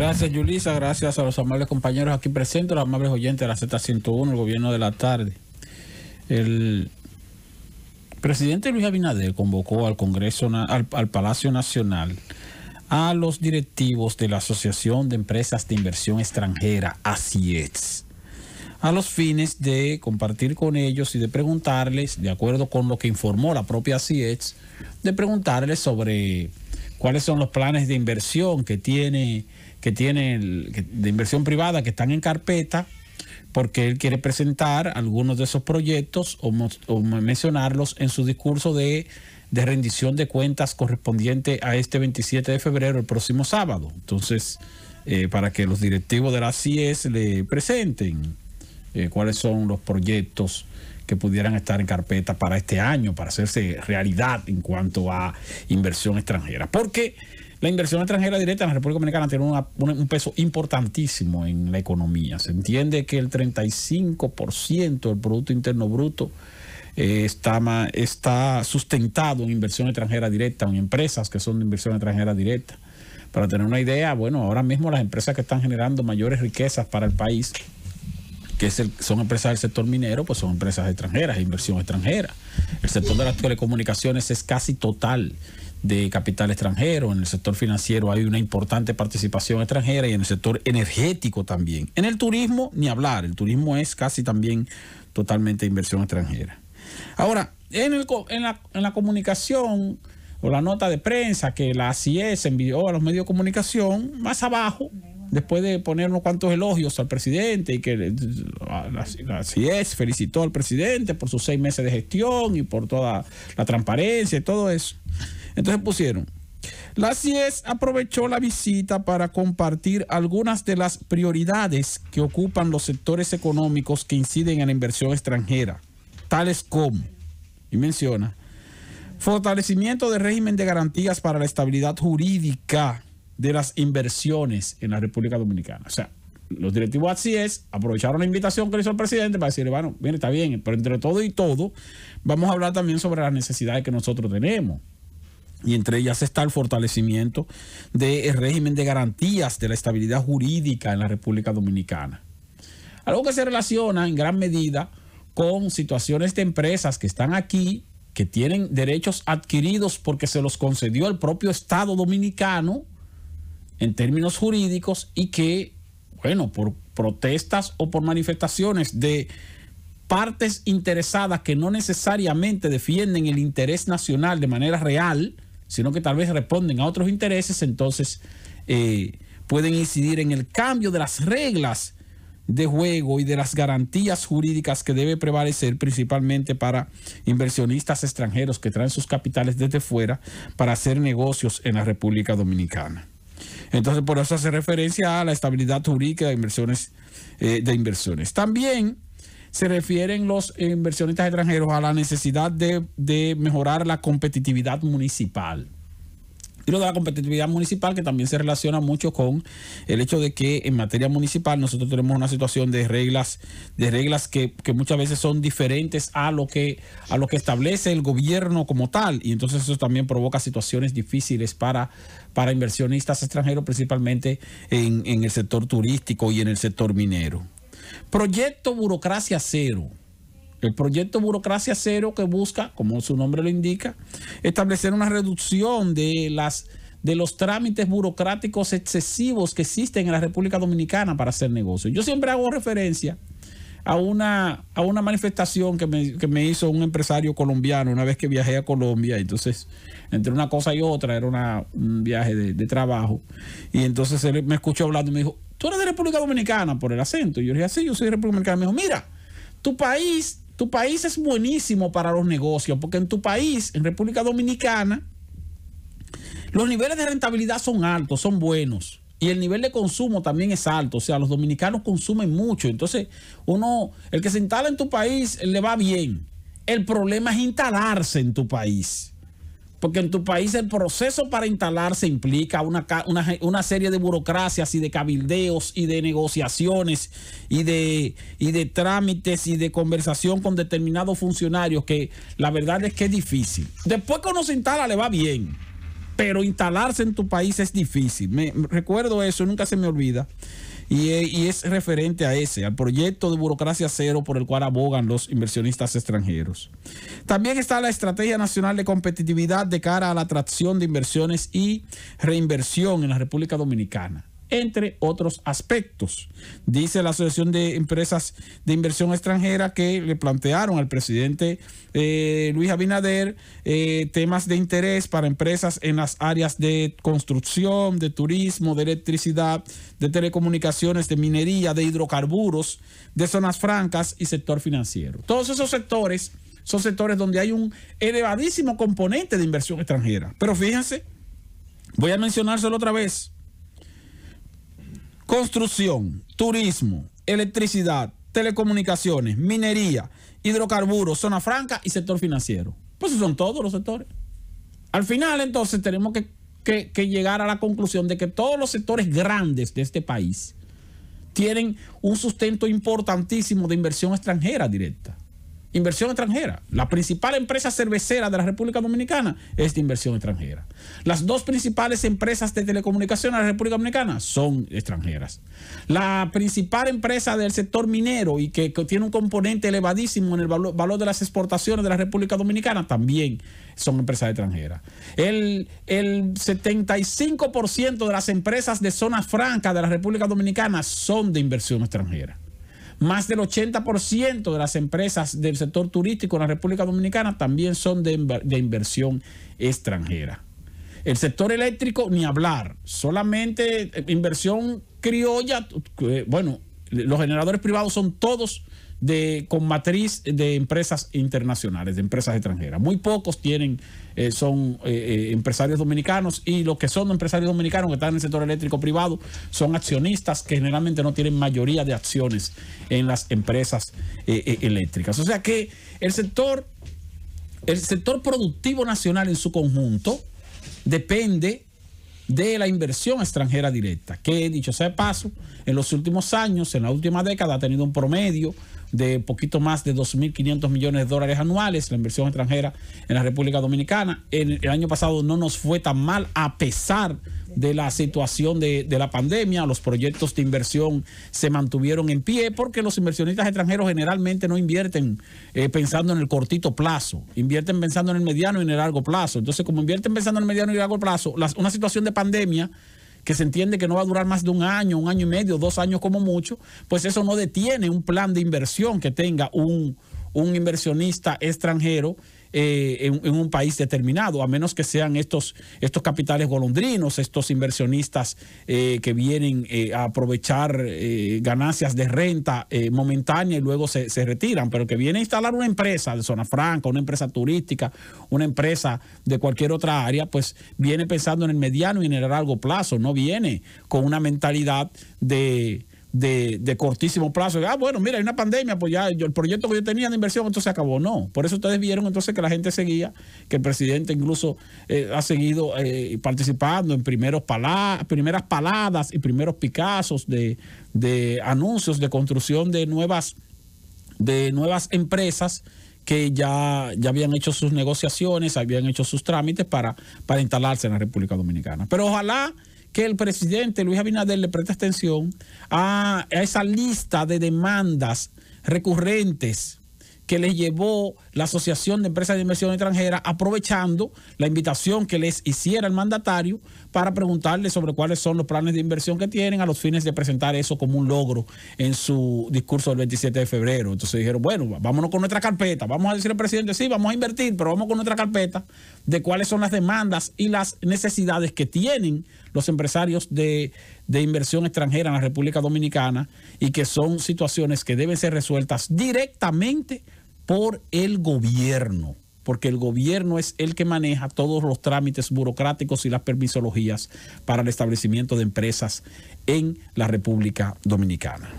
Gracias, Yulisa. Gracias a los amables compañeros aquí presentes, los amables oyentes de la Z101, el gobierno de la tarde. El presidente Luis Abinader convocó al Congreso, al, Palacio Nacional, a los directivos de la Asociación de Empresas de Inversión Extranjera, ACIETS, a los fines de compartir con ellos y de preguntarles, de acuerdo con lo que informó la propia ACIETS, de preguntarles sobre cuáles son los planes de inversión que tiene que tiene de inversión privada que están en carpeta porque él quiere presentar algunos de esos proyectos o, mencionarlos en su discurso de, rendición de cuentas correspondiente a este 27 de febrero, el próximo sábado. Entonces, eh, para que los directivos de la CIES le presenten eh, cuáles son los proyectos que pudieran estar en carpeta para este año, para hacerse realidad en cuanto a inversión extranjera. Porque la inversión extranjera directa en la República Dominicana tiene un peso importantísimo en la economía. Se entiende que el 35% del Producto Interno Bruto eh, está, está sustentado en inversión extranjera directa, en empresas que son de inversión extranjera directa. Para tener una idea, bueno, ahora mismo las empresas que están generando mayores riquezas para el país que son empresas del sector minero, pues son empresas extranjeras, inversión extranjera. El sector de las telecomunicaciones es casi total de capital extranjero, en el sector financiero hay una importante participación extranjera y en el sector energético también. En el turismo, ni hablar, el turismo es casi también totalmente inversión extranjera. Ahora, en, la, comunicación o la nota de prensa que la CIE envió a los medios de comunicación, más abajo después de poner unos cuantos elogios al presidente y que la CIES felicitó al presidente por sus seis meses de gestión y por toda la transparencia y todo eso. Entonces pusieron, la CIES aprovechó la visita para compartir algunas de las prioridades que ocupan los sectores económicos que inciden en la inversión extranjera, tales como, y menciona, fortalecimiento del régimen de garantías para la estabilidad jurídica de las inversiones en la República Dominicana. O sea, los directivos así es, aprovecharon la invitación que le hizo el presidente para decir, bueno, bien, está bien, pero entre todo y todo, vamos a hablar también sobre las necesidades que nosotros tenemos. Y entre ellas está el fortalecimiento del régimen de garantías de la estabilidad jurídica en la República Dominicana. Algo que se relaciona en gran medida con situaciones de empresas que están aquí, que tienen derechos adquiridos porque se los concedió el propio Estado dominicano, en términos jurídicos y que, bueno, por protestas o por manifestaciones de partes interesadas que no necesariamente defienden el interés nacional de manera real, sino que tal vez responden a otros intereses, entonces eh, pueden incidir en el cambio de las reglas de juego y de las garantías jurídicas que debe prevalecer principalmente para inversionistas extranjeros que traen sus capitales desde fuera para hacer negocios en la República Dominicana. Entonces, por eso hace referencia a la estabilidad jurídica de inversiones. Eh, de inversiones. También se refieren los inversionistas extranjeros a la necesidad de, de mejorar la competitividad municipal. Y lo de la competitividad municipal, que también se relaciona mucho con el hecho de que en materia municipal nosotros tenemos una situación de reglas, de reglas que, muchas veces son diferentes a lo que a lo que establece el gobierno como tal. Y entonces eso también provoca situaciones difíciles para, para inversionistas extranjeros, principalmente en, en el sector turístico y en el sector minero. Proyecto Burocracia Cero. El proyecto Burocracia Cero que busca, como su nombre lo indica, establecer una reducción de las de los trámites burocráticos excesivos que existen en la República Dominicana para hacer negocios. Yo siempre hago referencia a una, a una manifestación que me, hizo un empresario colombiano una vez que viajé a Colombia. Entonces, entre una cosa y otra, era un viaje de, trabajo. Y entonces él me escuchó hablando y me dijo, tú eres de República Dominicana por el acento. Y yo le dije, ah, sí, yo soy de República Dominicana. me dijo, mira, tu país tu país es buenísimo para los negocios, porque en tu país, en República Dominicana, los niveles de rentabilidad son altos, son buenos. Y el nivel de consumo también es alto. O sea, los dominicanos consumen mucho. Entonces, uno, el que se instala en tu país, le va bien. El problema es instalarse en tu país. Porque en tu país el proceso para instalarse implica una, serie de burocracias y de cabildeos y de negociaciones y de, y de trámites y de conversación con determinados funcionarios que la verdad es que es difícil. Después que uno se instala le va bien, pero instalarse en tu país es difícil. Me, recuerdo eso, nunca se me olvida. Eh, y, es referente a ese, al proyecto de burocracia cero por el cual abogan los inversionistas extranjeros. También está la Estrategia Nacional de Competitividad de cara a la atracción de inversiones y reinversión en la República Dominicana entre otros aspectos. Dice la Asociación de Empresas de Inversión Extranjera que le plantearon al presidente eh, Luis Abinader eh, temas de interés para empresas en las áreas de construcción, de turismo, de electricidad, de telecomunicaciones, de minería, de hidrocarburos, de zonas francas y sector financiero. Todos esos sectores son sectores donde hay un elevadísimo componente de inversión extranjera. Pero fíjense, voy a mencionárselo otra vez construcción, turismo, electricidad, telecomunicaciones, minería, hidrocarburos, zona franca y sector financiero. Pues esos son todos los sectores. Al final, entonces, tenemos que, que, llegar a la conclusión de que todos los sectores grandes de este país tienen un sustento importantísimo de inversión extranjera directa inversión extranjera. La principal empresa cervecera de la República Dominicana es de inversión extranjera. Las dos principales empresas de telecomunicaciones de la República Dominicana son extranjeras. La principal empresa del sector minero y que, tiene un componente elevadísimo en el valor, de las exportaciones de la República Dominicana también son empresas extranjeras. El, el 75% de las empresas de zona franca de la República Dominicana son de inversión extranjera. Más del 80% de las empresas del sector turístico en la República Dominicana también son de, inversión extranjera. El sector eléctrico, ni hablar, solamente eh, inversión criolla, eh, bueno, los generadores privados son todos con matriz de empresas internacionales, de empresas extranjeras. Muy pocos tienen, eh, son eh, eh, empresarios dominicanos y los que son empresarios dominicanos que están en el sector eléctrico privado son accionistas que generalmente no tienen mayoría de acciones en las empresas eléctricas. O sea que el sector, el sector productivo nacional en su conjunto depende de la inversión extranjera directa, que dicho sea de paso, en los últimos años, en la última década, ha tenido un promedio de poquito más de 2.500 millones de dólares anuales, la inversión extranjera en la República Dominicana. en el año pasado no nos fue tan mal a pesar de la situación de, la pandemia, los proyectos de inversión se mantuvieron en pie porque los inversionistas extranjeros generalmente no invierten eh, pensando en el cortito plazo, invierten pensando en el mediano y en el largo plazo. Entonces, como invierten pensando en el mediano y largo plazo, una situación de pandemia que se entiende que no va a durar más de un año, un año y medio, dos años como mucho, pues eso no detiene un plan de inversión que tenga un, un inversionista extranjero eh, en, un país determinado, a menos que sean estos, estos capitales golondrinos, estos inversionistas eh, que vienen eh, a aprovechar ganancias de renta momentánea y luego se, se, retiran, pero que viene a instalar una empresa de zona franca, una empresa turística, una empresa de cualquier otra área, pues viene pensando en el mediano y en el largo plazo, no viene con una mentalidad de de, cortísimo plazo. Ah, bueno, mira, hay una pandemia, pues ya el proyecto que yo tenía de inversión, entonces se acabó. No, por eso ustedes vieron entonces que la gente seguía, que el presidente incluso eh, ha seguido eh, participando en primeros primeras paladas y primeros picazos de, de anuncios de construcción de nuevas, de nuevas empresas que ya, ya habían hecho sus negociaciones, habían hecho sus trámites para, para instalarse en la República Dominicana. Pero ojalá que el presidente Luis Abinader le preste atención a, esa lista de demandas recurrentes que les llevó la Asociación de Empresas de Inversión Extranjera, aprovechando la invitación que les hiciera el mandatario para preguntarle sobre cuáles son los planes de inversión que tienen a los fines de presentar eso como un logro en su discurso del 27 de febrero. Entonces dijeron, bueno, vámonos con nuestra carpeta, vamos a decir al presidente, sí, vamos a invertir, pero vamos con nuestra carpeta de cuáles son las demandas y las necesidades que tienen los empresarios de, de inversión extranjera en la República Dominicana y que son situaciones que deben ser resueltas directamente por el gobierno, porque el gobierno es el que maneja todos los trámites burocráticos y las permisologías para el establecimiento de empresas en la República Dominicana.